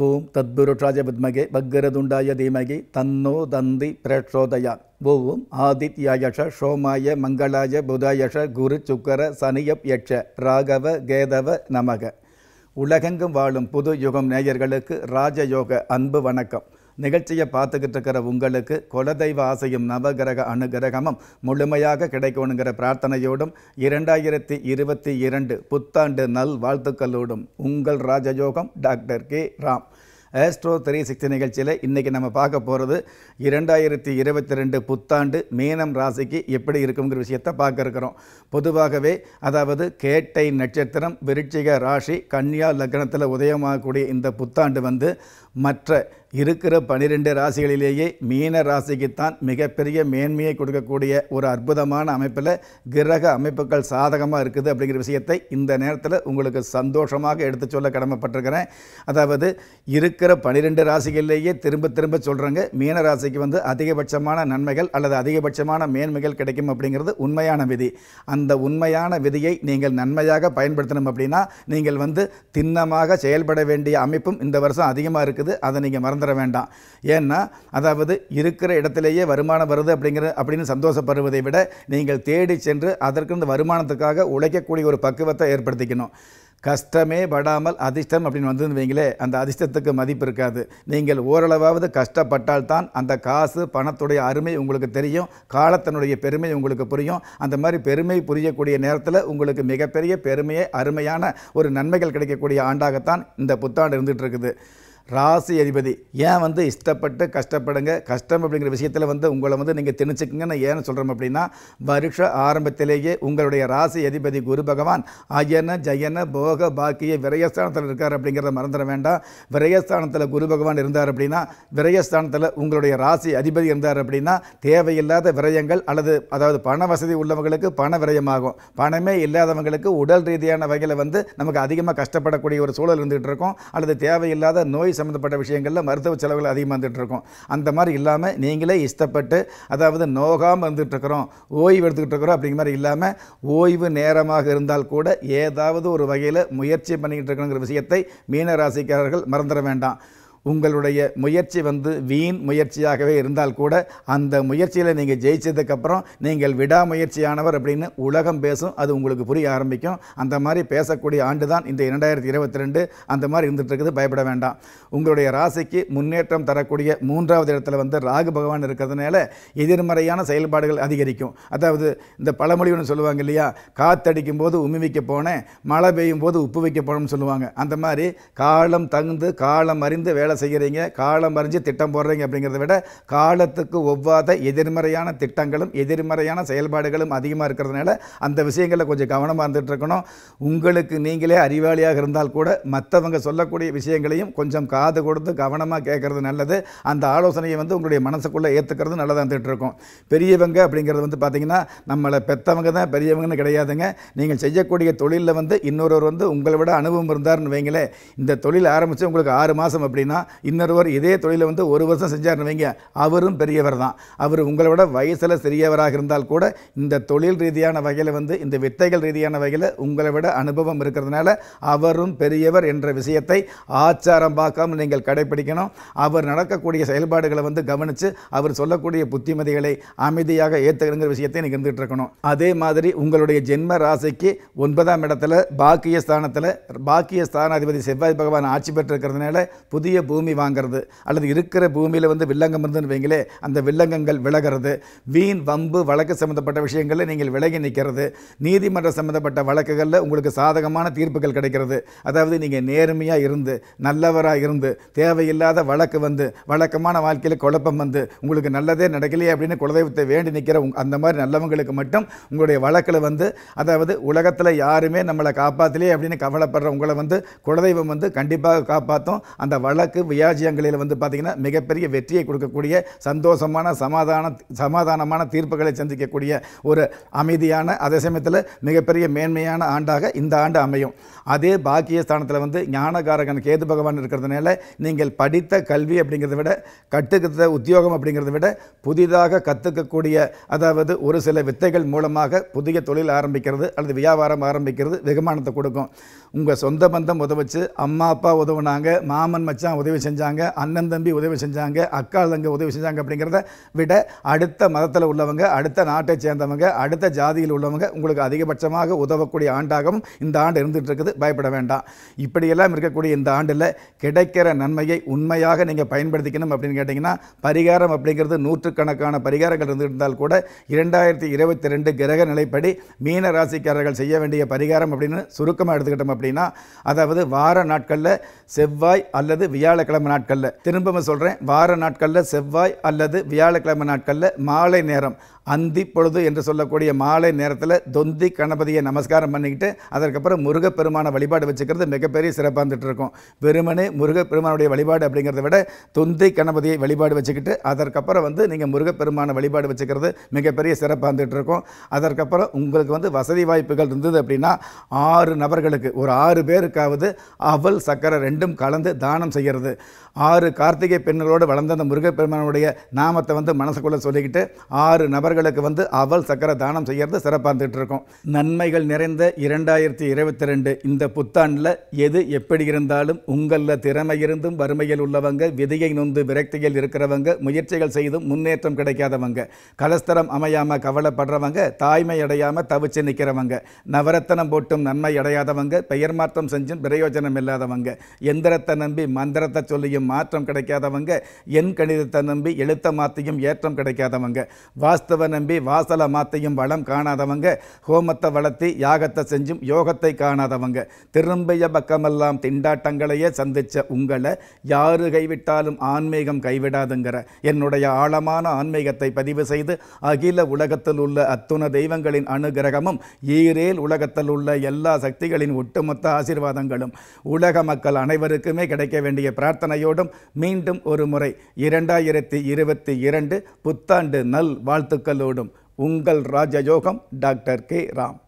boom தத்புருஷாய வித்மகே பக்கரதுண்டாய தீமகி தன்னோ தந்தி பிரேட்சோதயா பூவும் ஆதித்யாயஷ சோமாய மங்களாய புதாயஷ குரு சுக்கர சனியப் யட்ச ராகவ கேதவ நமக உலகெங்கும் வாழும் புது யுகம் நேயர்களுக்கு ராஜயோக அன்பு வணக்கம் நிகழ்ச்சியை பார்த்துக்கிட்டு இருக்கிற உங்களுக்கு குலதெய்வ ஆசையும் நவகிரக அனுகிரகமும் முழுமையாக கிடைக்கணுங்கிற பிரார்த்தனையோடும் இரண்டாயிரத்தி இருபத்தி இரண்டு புத்தாண்டு நல் வாழ்த்துக்களோடும் உங்கள் ராஜயோகம் doctor K Ram astro three sixty நிகழ்ச்சியில் இன்றைக்கி நம்ம பார்க்க போகிறது இரண்டாயிரத்தி இருபத்தி ரெண்டு புத்தாண்டு மீனம் ராசிக்கு எப்படி இருக்குங்கிற விஷயத்தை பார்க்க இருக்கிறோம் பொதுவாகவே அதாவது கேட்டை நட்சத்திரம் விருட்சிக ராசி கன்யா லக்னத்தில் உதயமாகக்கூடிய இந்த புத்தாண்டு வந்து மற்ற இருக்கிற பனிரெண்டு ராசிகளிலேயே மீன ராசிக்குத்தான் மிகப்பெரிய மேன்மையை கொடுக்கக்கூடிய ஒரு அற்புதமான அமைப்பில் கிரக அமைப்புகள் சாதகமாக இருக்குது அப்படிங்கிற விஷயத்தை இந்த நேரத்தில் உங்களுக்கு சந்தோஷமாக எடுத்து சொல்ல கடமைப்பட்டிருக்கிறேன் அதாவது இருக்கிற பனிரெண்டு ராசிகளிலேயே திரும்ப திரும்ப சொல்கிறேங்க மீன ராசிக்கு வந்து அதிகபட்சமான நன்மைகள் அல்லது அதிகபட்சமான மேன்மைகள் கிடைக்கும் அப்படிங்கிறது உண்மையான விதி அந்த உண்மையான விதியை நீங்கள் நன்மையாக பயன்படுத்தணும் அப்படின்னா நீங்கள் வந்து திண்ணமாக செயல்பட வேண்டிய அமைப்பும் இந்த வருஷம் அதிகமாக இருக்குது அதை நீங்கள் மறந்து மறந்துட வேண்டாம் ஏன்னா அதாவது இருக்கிற இடத்திலேயே வருமானம் வருது அப்படிங்கிற அப்படின்னு சந்தோஷப்படுவதை விட நீங்கள் தேடி சென்று அதற்கு இந்த வருமானத்துக்காக உழைக்கக்கூடிய ஒரு பக்குவத்தை ஏற்படுத்திக்கணும் கஷ்டமே படாமல் அதிர்ஷ்டம் அப்படின்னு வந்ததுன்னு வைங்களே அந்த அதிர்ஷ்டத்துக்கு மதிப்பு இருக்காது நீங்கள் ஓரளவாவது கஷ்டப்பட்டால்தான் அந்த காசு பணத்துடைய அருமை உங்களுக்கு தெரியும் காலத்தினுடைய பெருமை உங்களுக்கு புரியும் அந்த மாதிரி பெருமை புரியக்கூடிய நேரத்தில் உங்களுக்கு மிகப்பெரிய பெருமையை அருமையான ஒரு நன்மைகள் கிடைக்கக்கூடிய ஆண்டாகத்தான் இந்த புத்தாண்டு இருந்துகிட்டு இருக்குது ராசி அதிபதி ஏன் வந்து இஷ்டப்பட்டு கஷ்டப்படுங்க கஷ்டம் அப்படிங்கிற விஷயத்தில் வந்து உங்களை வந்து நீங்கள் திணிச்சுக்குங்க நான் ஏன்னு சொல்கிறோம் அப்படின்னா வருஷ ஆரம்பத்திலேயே உங்களுடைய ராசி அதிபதி குரு பகவான் அயன ஜயன போக பாக்கிய விரயஸ்தானத்தில் இருக்கார் அப்படிங்கிறத மறந்துட வேண்டாம் விரயஸ்தானத்தில் குரு பகவான் இருந்தார் அப்படின்னா விரயஸ்தானத்தில் உங்களுடைய ராசி அதிபதி இருந்தார் அப்படின்னா தேவையில்லாத விரயங்கள் அல்லது அதாவது பண வசதி உள்ளவங்களுக்கு பண விரயமாகும் பணமே இல்லாதவங்களுக்கு உடல் ரீதியான வகையில் வந்து நமக்கு அதிகமாக கஷ்டப்படக்கூடிய ஒரு சூழல் இருந்துகிட்டு இருக்கும் அல்லது தேவையில்லாத நோய் சம்மந்தப்பட்ட விஷயங்களில் மருத்துவ செலவுகள் அதிகமாக இருக்கோம் அந்த மாதிரி இல்லாமல் நீங்களே இஷ்டப்பட்டு அதாவது நோகாமல் வந்துட்டுருக்குறோம் ஓய்வு எடுத்துக்கிட்டு இருக்கிறோம் அப்படிங்கிற மாதிரி இல்லாமல் ஓய்வு நேரமாக இருந்தால் கூட ஏதாவது ஒரு வகையில் முயற்சி பண்ணிக்கிட்டு இருக்கணுங்கிற விஷயத்தை மீனராசிக்காரர்கள் மறந்துட வேண்டாம் உங்களுடைய முயற்சி வந்து வீண் முயற்சியாகவே இருந்தால் கூட அந்த முயற்சியில் நீங்கள் ஜெயிச்சதுக்கப்புறம் நீங்கள் விடாமுயற்சியானவர் அப்படின்னு உலகம் பேசும் அது உங்களுக்கு புரிய ஆரம்பிக்கும் அந்த மாதிரி பேசக்கூடிய ஆண்டு தான் இந்த இரண்டாயிரத்தி இருபத்தி ரெண்டு அந்த மாதிரி இருந்துகிட்ருக்குது பயப்பட வேண்டாம் உங்களுடைய ராசிக்கு முன்னேற்றம் தரக்கூடிய மூன்றாவது இடத்துல வந்து ராகு பகவான் இருக்கிறதுனால எதிர்மறையான செயல்பாடுகள் அதிகரிக்கும் அதாவது இந்த பழமொழி ஒன்று சொல்லுவாங்க இல்லையா காத்தடிக்கும் போது உமி வைக்க போனேன் மழை பெய்யும் போது உப்பு வைக்க போனோம்னு சொல்லுவாங்க அந்த மாதிரி காலம் தகுந்து காலம் அறிந்து வேலை வேலை செய்கிறீங்க காலம் அறிஞ்சு திட்டம் போடுறீங்க அப்படிங்கிறத விட காலத்துக்கு ஒவ்வாத எதிர்மறையான திட்டங்களும் எதிர்மறையான செயல்பாடுகளும் அதிகமாக இருக்கிறதுனால அந்த விஷயங்களில் கொஞ்சம் கவனமாக இருந்துகிட்டு இருக்கணும் உங்களுக்கு நீங்களே அறிவாளியாக இருந்தால் கூட மற்றவங்க சொல்லக்கூடிய விஷயங்களையும் கொஞ்சம் காது கொடுத்து கவனமாக கேட்குறது நல்லது அந்த ஆலோசனையை வந்து உங்களுடைய மனசுக்குள்ளே ஏற்றுக்கிறது நல்லதாக இருந்துகிட்டு இருக்கும் பெரியவங்க அப்படிங்கிறது வந்து பார்த்திங்கன்னா நம்மளை பெற்றவங்க தான் பெரியவங்கன்னு கிடையாதுங்க நீங்கள் செய்யக்கூடிய தொழிலில் வந்து இன்னொருவர் வந்து உங்களை விட அனுபவம் இருந்தார்னு வைங்களேன் இந்த தொழில் ஆரம்பித்து உங்களுக்கு ஆறு மாதம் அப்படின்னா அப்படின்னா இன்னொருவர் இதே தொழிலை வந்து ஒரு வருஷம் செஞ்சார்னு வைங்க அவரும் பெரியவர் தான் அவர் உங்களை விட வயசில் சிறியவராக இருந்தால் கூட இந்த தொழில் ரீதியான வகையில் வந்து இந்த வித்தைகள் ரீதியான வகையில் உங்களை விட அனுபவம் இருக்கிறதுனால அவரும் பெரியவர் என்ற விஷயத்தை ஆச்சாரம் பார்க்காமல் நீங்கள் கடைபிடிக்கணும் அவர் நடக்கக்கூடிய செயல்பாடுகளை வந்து கவனித்து அவர் சொல்லக்கூடிய புத்திமதிகளை அமைதியாக ஏற்றுகிறங்கிற விஷயத்தை நீங்கள் இருந்துகிட்டு இருக்கணும் அதே மாதிரி உங்களுடைய ஜென்ம ராசிக்கு ஒன்பதாம் இடத்துல பாக்கிய ஸ்தானத்தில் பாக்கிய ஸ்தானாதிபதி செவ்வாய் பகவான் ஆட்சி பெற்றிருக்கிறதுனால புதிய பூமி வாங்கிறது அல்லது இருக்கிற பூமியில் வந்து வில்லங்கம் இருந்துன்னு வைங்களே அந்த வில்லங்கங்கள் விலகிறது வீண் வம்பு வழக்கு சம்மந்தப்பட்ட விஷயங்களில் நீங்கள் விலகி நிற்கிறது நீதிமன்ற சம்மந்தப்பட்ட வழக்குகளில் உங்களுக்கு சாதகமான தீர்ப்புகள் கிடைக்கிறது அதாவது நீங்கள் நேர்மையாக இருந்து நல்லவராக இருந்து தேவையில்லாத வழக்கு வந்து வழக்கமான வாழ்க்கையில் குழப்பம் வந்து உங்களுக்கு நல்லதே நடக்கலையே அப்படின்னு குலதெய்வத்தை வேண்டி நிற்கிற அந்த மாதிரி நல்லவங்களுக்கு மட்டும் உங்களுடைய வழக்கில் வந்து அதாவது உலகத்தில் யாருமே நம்மளை காப்பாற்றலையே அப்படின்னு கவலைப்படுற உங்களை வந்து குலதெய்வம் வந்து கண்டிப்பாக காப்பாற்றும் அந்த வழக்கு வழக்கு வியாஜியங்களில் வந்து பார்த்திங்கன்னா மிகப்பெரிய வெற்றியை கொடுக்கக்கூடிய சந்தோஷமான சமாதான சமாதானமான தீர்ப்புகளை சந்திக்கக்கூடிய ஒரு அமைதியான அதே சமயத்தில் மிகப்பெரிய மேன்மையான ஆண்டாக இந்த ஆண்டு அமையும் அதே பாக்கிய ஸ்தானத்தில் வந்து ஞானகாரகன் கேது பகவான் இருக்கிறதுனால நீங்கள் படித்த கல்வி அப்படிங்கிறத விட கற்றுக்கிற உத்தியோகம் அப்படிங்கிறத விட புதிதாக கற்றுக்கக்கூடிய அதாவது ஒரு சில வித்தைகள் மூலமாக புதிய தொழில் ஆரம்பிக்கிறது அல்லது வியாபாரம் ஆரம்பிக்கிறது வெகுமானத்தை கொடுக்கும் உங்கள் சொந்த பந்தம் உதவுச்சு அம்மா அப்பா உதவுனாங்க மாமன் மச்சான் உதவி உதவி செஞ்சாங்க அண்ணன் தம்பி உதவி செஞ்சாங்க அக்கா தங்க உதவி செஞ்சாங்க அப்படிங்கிறத விட அடுத்த மதத்தில் உள்ளவங்க அடுத்த நாட்டை சேர்ந்தவங்க அடுத்த ஜாதியில் உள்ளவங்க உங்களுக்கு அதிகபட்சமாக உதவக்கூடிய ஆண்டாகவும் இந்த ஆண்டு இருந்துகிட்டு இருக்குது பயப்பட வேண்டாம் இப்படியெல்லாம் இருக்கக்கூடிய இந்த ஆண்டில் கிடைக்கிற நன்மையை உண்மையாக நீங்கள் பயன்படுத்திக்கணும் அப்படின்னு கேட்டிங்கன்னா பரிகாரம் அப்படிங்கிறது நூற்றுக்கணக்கான பரிகாரங்கள் இருந்திருந்தால் கூட இரண்டாயிரத்தி இருபத்தி ரெண்டு கிரக நிலைப்படி மீன ராசிக்காரர்கள் செய்ய வேண்டிய பரிகாரம் அப்படின்னு சுருக்கமாக எடுத்துக்கிட்டோம் அப்படின்னா அதாவது வார நாட்களில் செவ்வாய் அல்லது வியாழ வியாழக்கிழமை நாட்களில் திரும்பவும் சொல்கிறேன் வார நாட்களில் செவ்வாய் அல்லது வியாழக்கிழமை நாட்களில் மாலை நேரம் அந்தி பொழுது என்று சொல்லக்கூடிய மாலை நேரத்தில் தொந்தி கணபதியை நமஸ்காரம் பண்ணிக்கிட்டு அதற்கப்புறம் முருகப்பெருமான வழிபாடு வச்சுக்கிறது மிகப்பெரிய சிறப்பாக இருந்துகிட்டு இருக்கும் வெறுமனே முருகப்பெருமானுடைய வழிபாடு அப்படிங்கிறத விட தொந்தி கணபதியை வழிபாடு வச்சுக்கிட்டு அதற்கப்புறம் வந்து நீங்கள் முருகப்பெருமான வழிபாடு வச்சுக்கிறது மிகப்பெரிய சிறப்பாக இருந்துகிட்டு இருக்கும் அதற்கப்புறம் உங்களுக்கு வந்து வசதி வாய்ப்புகள் இருந்தது அப்படின்னா ஆறு நபர்களுக்கு ஒரு ஆறு பேருக்காவது அவல் சக்கரை ரெண்டும் கலந்து தானம் செய்கிறது ஆறு கார்த்திகை பெண்களோடு வளர்ந்த அந்த முருகப்பெருமானுடைய நாமத்தை வந்து மனசுக்குள்ளே சொல்லிக்கிட்டு ஆறு நபர்கள் நேயர்களுக்கு வந்து அவள் சக்கர தானம் செய்கிறது சிறப்பாக இருந்துகிட்டு இருக்கும் நன்மைகள் நிறைந்த இரண்டாயிரத்தி இருபத்தி ரெண்டு இந்த புத்தாண்டில் எது எப்படி இருந்தாலும் உங்களில் திறமை இருந்தும் வறுமையில் உள்ளவங்க விதியை நொந்து விரக்தியில் இருக்கிறவங்க முயற்சிகள் செய்தும் முன்னேற்றம் கிடைக்காதவங்க கலஸ்தரம் அமையாமல் கவலைப்படுறவங்க தாய்மை அடையாமல் தவிச்சு நிற்கிறவங்க நவரத்தனம் போட்டும் நன்மை அடையாதவங்க பெயர் மாற்றம் செஞ்சும் பிரயோஜனம் இல்லாதவங்க எந்திரத்தை நம்பி மந்திரத்தை சொல்லியும் மாற்றம் கிடைக்காதவங்க எண் கணிதத்தை நம்பி எழுத்த மாற்றியும் ஏற்றம் கிடைக்காதவங்க வாஸ்தவ நம்பி வாசல மாத்தையும் வளம் காணாதவங்க ஹோமத்தை வளர்த்தி யாகத்தை செஞ்சும் யோகத்தை காணாதவங்க திரும்பிய பக்கமெல்லாம் திண்டாட்டங்களையே சந்தித்த உங்களை யாரு கைவிட்டாலும் ஆன்மீகம் கைவிடாதுங்கிற என்னுடைய ஆழமான ஆன்மீகத்தை பதிவு செய்து அகில உலகத்தில் உள்ள அத்துண தெய்வங்களின் அனுகிரகமும் ஈரேல் உலகத்தில் உள்ள எல்லா சக்திகளின் ஒட்டுமொத்த ஆசீர்வாதங்களும் உலக மக்கள் அனைவருக்குமே கிடைக்க வேண்டிய பிரார்த்தனையோடும் மீண்டும் ஒரு முறை இரண்டாயிரத்தி இருபத்தி இரண்டு புத்தாண்டு நல் வாழ்த்துக்கள் வாழ்த்துக்களோடும் உங்கள் ராஜயோகம் டாக்டர் கே ராம்